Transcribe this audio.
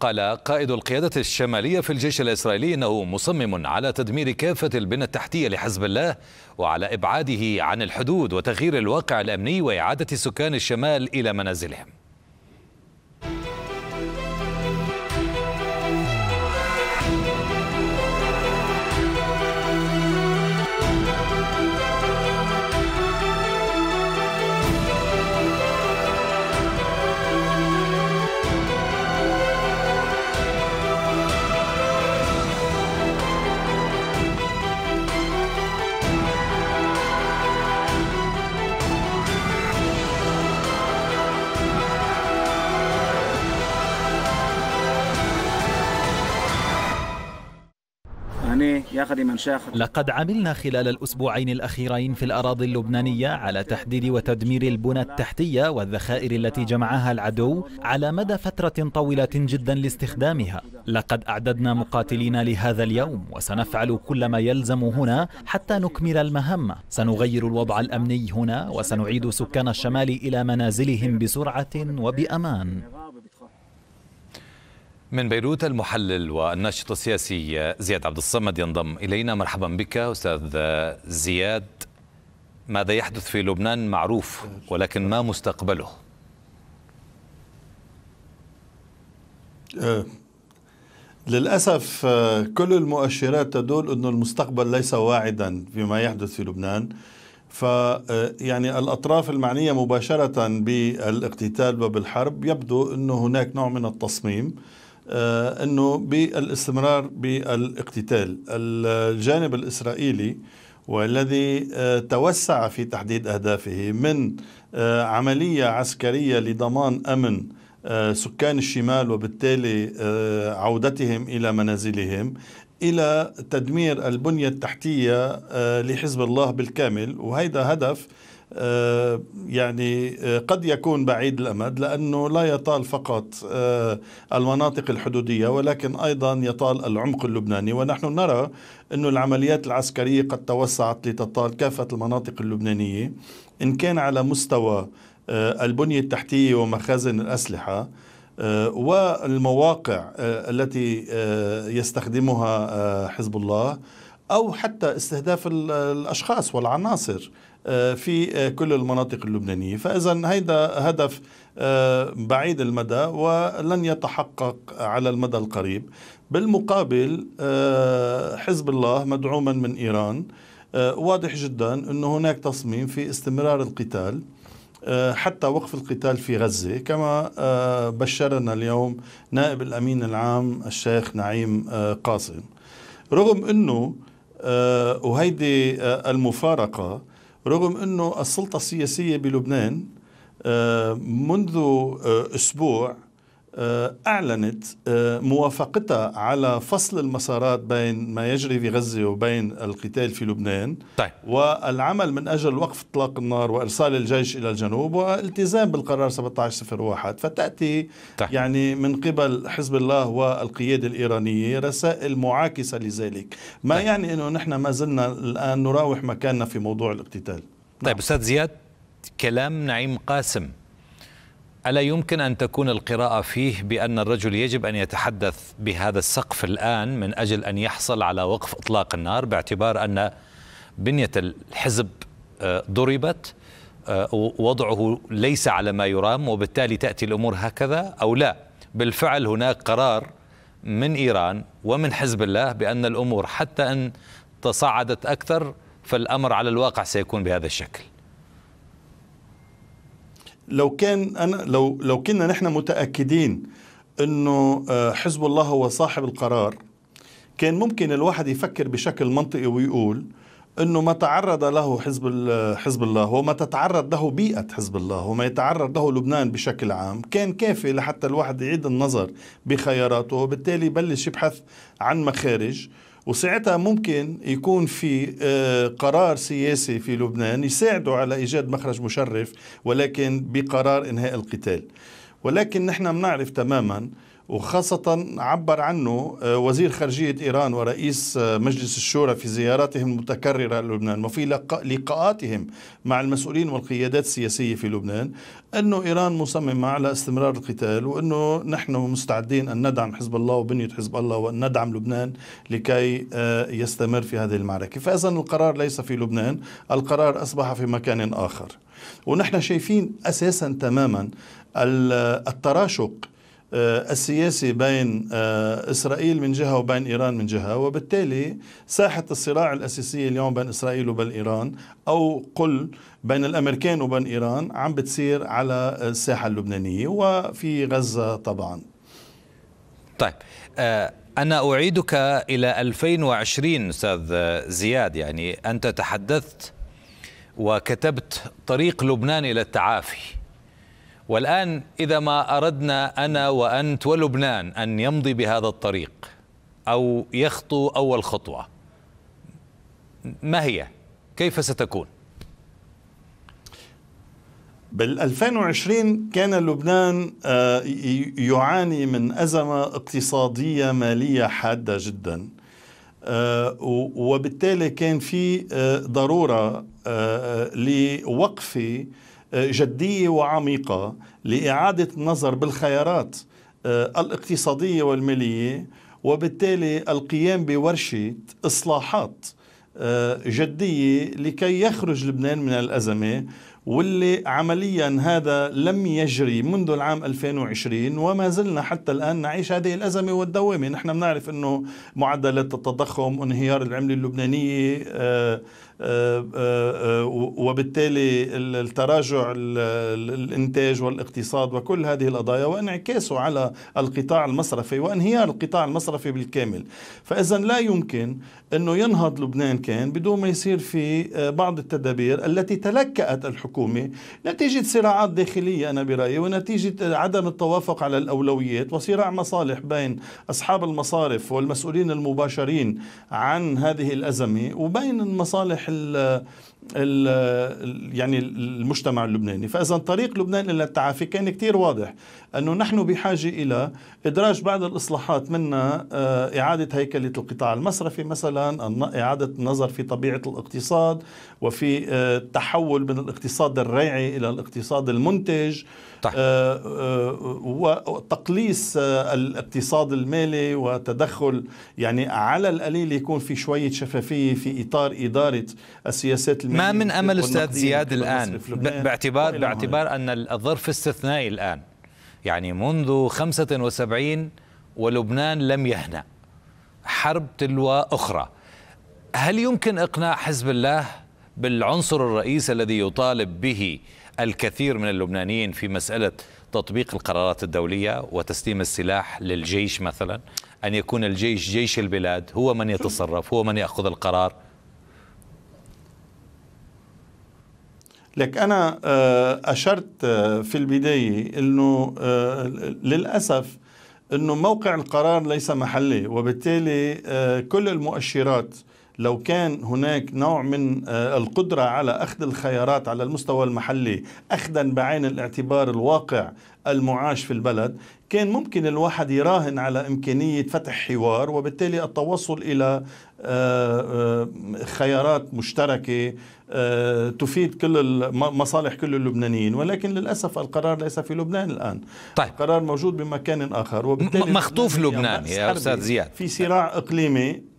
قال قائد القيادة الشمالية في الجيش الإسرائيلي إنه مصمم على تدمير كافة البنى التحتية لحزب الله وعلى إبعاده عن الحدود وتغيير الواقع الأمني وإعادة سكان الشمال إلى منازلهم لقد عملنا خلال الأسبوعين الأخيرين في الأراضي اللبنانية على تحديد وتدمير البنى التحتية والذخائر التي جمعها العدو على مدى فترة طويلة جدا لاستخدامها لقد أعددنا مقاتلين لهذا اليوم وسنفعل كل ما يلزم هنا حتى نكمل المهمة سنغير الوضع الأمني هنا وسنعيد سكان الشمال إلى منازلهم بسرعة وبأمان من بيروت المحلل والناشط السياسي زياد عبد الصمد ينضم الينا مرحبا بك استاذ زياد ماذا يحدث في لبنان معروف ولكن ما مستقبله آه، للاسف آه، كل المؤشرات تدل انه المستقبل ليس واعدا فيما يحدث في لبنان ف آه، يعني الاطراف المعنيه مباشره بالاقتتال وبالحرب يبدو انه هناك نوع من التصميم آه، أنه بالاستمرار بالاقتتال الجانب الإسرائيلي والذي آه، توسع في تحديد أهدافه من آه، عملية عسكرية لضمان أمن سكان الشمال وبالتالي عودتهم إلى منازلهم إلى تدمير البنية التحتية لحزب الله بالكامل وهذا هدف آه، يعني آه، قد يكون بعيد الامد لانه لا يطال فقط آه، المناطق الحدوديه ولكن ايضا يطال العمق اللبناني ونحن نرى أن العمليات العسكريه قد توسعت لتطال كافه المناطق اللبنانيه ان كان على مستوى البنيه التحتيه ومخازن الاسلحه والمواقع التي يستخدمها حزب الله او حتى استهداف الاشخاص والعناصر آه، في آه، كل المناطق اللبنانية فإذا هيدا هدف آه، بعيد المدى ولن يتحقق على المدى القريب بالمقابل حزب الله مدعوما من إيران واضح جدا أنه هناك تصميم في استمرار القتال حتى وقف القتال في غزة كما بشرنا اليوم نائب الأمين العام الشيخ نعيم قاسم رغم أنه وهيدي المفارقة رغم أنه السلطة السياسية بلبنان آه، منذ آه، أسبوع آه، أعلنت آه، موافقتها على فصل المسارات بين ما يجري في غزة وبين القتال في لبنان طيب. والعمل من أجل وقف اطلاق النار وإرسال الجيش إلى الجنوب والالتزام بالقرار 1701 فتأتي طيب. يعني من قبل حزب الله والقيادة الإيرانية رسائل معاكسة لذلك ما طيب. يعني أنه نحن ما زلنا الآن نراوح مكاننا في موضوع الاقتتال طيب نعم. أستاذ زياد كلام نعيم قاسم ألا يمكن أن تكون القراءة فيه بأن الرجل يجب أن يتحدث بهذا السقف الآن من أجل أن يحصل على وقف إطلاق النار باعتبار أن بنية الحزب آه، ضربت آه، وضعه ليس على ما يرام وبالتالي تأتي الأمور هكذا أو لا بالفعل هناك قرار من إيران ومن حزب الله بأن الأمور حتى أن تصاعدت أكثر فالأمر على الواقع سيكون بهذا الشكل لو كان أنا لو لو كنا نحن متأكدين أنه آه، حزب الله هو صاحب القرار كان ممكن الواحد يفكر بشكل منطقي ويقول انه ما تعرض له حزب حزب الله وما تتعرض له بيئه حزب الله وما يتعرض له لبنان بشكل عام كان كافي لحتى الواحد يعيد النظر بخياراته وبالتالي يبلش يبحث عن مخارج وساعتها ممكن يكون في آه، قرار سياسي في لبنان يساعده على إيجاد مخرج مشرف ولكن بقرار إنهاء القتال ولكن نحن بنعرف تماما وخاصة عبر عنه آه، وزير خارجية إيران ورئيس آه، مجلس الشورى في زياراتهم المتكررة للبنان وفي لقاءاتهم مع المسؤولين والقيادات السياسية في لبنان أنه إيران مصممة على استمرار القتال وأنه نحن مستعدين أن ندعم حزب الله وبنية حزب الله وأن ندعم لبنان لكي آه، يستمر في هذه المعركة فإذا القرار ليس في لبنان القرار أصبح في مكان آخر ونحن شايفين أساسا تماما التراشق آه، السياسي بين آه، إسرائيل من جهة وبين إيران من جهة وبالتالي ساحة الصراع الأساسية اليوم بين إسرائيل وبين إيران أو قل بين الأمريكان وبين إيران عم بتصير على الساحة اللبنانية وفي غزة طبعا طيب آه، أنا أعيدك إلى 2020 أستاذ زياد يعني أنت تحدثت وكتبت طريق لبنان إلى التعافي والآن إذا ما أردنا أنا وأنت ولبنان أن يمضي بهذا الطريق أو يخطو أول خطوة ما هي؟ كيف ستكون؟ بال 2020 كان لبنان آه، يعاني من أزمة اقتصادية مالية حادة جدا آه، وبالتالي كان في آه، ضرورة لوقف آه، جدية وعميقة لإعادة النظر بالخيارات آه، الاقتصادية والمالية وبالتالي القيام بورشة إصلاحات آه، جدية لكي يخرج لبنان من الأزمة واللي عمليا هذا لم يجري منذ العام 2020 وما زلنا حتى الآن نعيش هذه الأزمة والدوامة نحن بنعرف أنه معدلات التضخم وانهيار العملة اللبنانية آه، آه، آه، وبالتالي التراجع الانتاج والاقتصاد وكل هذه القضايا وانعكاسه على القطاع المصرفي وانهيار القطاع المصرفي بالكامل فاذا لا يمكن انه ينهض لبنان كان بدون ما يصير في بعض التدابير التي تلكأت الحكومه نتيجه صراعات داخليه انا برايي ونتيجه عدم التوافق على الاولويات وصراع مصالح بين اصحاب المصارف والمسؤولين المباشرين عن هذه الازمه وبين المصالح الـ يعني المجتمع اللبناني فإذا طريق لبنان إلى التعافي كان كتير واضح أنه نحن بحاجة إلى إدراج بعض الإصلاحات من آه، إعادة هيكلة القطاع المصرفي مثلا إعادة النظر في طبيعة الاقتصاد وفي التحول آه، من الاقتصاد الريعي إلى الاقتصاد المنتج طيب. آه، وتقليص الاقتصاد المالي وتدخل يعني على القليل يكون في شوية شفافية في إطار إدارة السياسات المالية ما من امل استاذ زياد الان باعتبار باعتبار ان الظرف استثنائي الان يعني منذ 75 ولبنان لم يهنأ حرب تلو اخرى هل يمكن اقناع حزب الله بالعنصر الرئيسي الذي يطالب به الكثير من اللبنانيين في مساله تطبيق القرارات الدوليه وتسليم السلاح للجيش مثلا ان يكون الجيش جيش البلاد هو من يتصرف هو من ياخذ القرار لك أنا آه، أشرت آه، في البداية أنه آه، للأسف أنه موقع القرار ليس محلي وبالتالي كل المؤشرات لو كان هناك نوع من آه، القدرة على أخذ الخيارات على المستوى المحلي أخذا بعين الاعتبار الواقع المعاش في البلد كان ممكن الواحد يراهن على إمكانية فتح حوار وبالتالي التوصل إلى آه، آه، خيارات مشتركة تفيد كل مصالح كل اللبنانيين ولكن للأسف القرار ليس في لبنان الآن طيب. القرار موجود بمكان آخر وبالتالي مخطوف لبنان يا أستاذ زياد في صراع إقليمي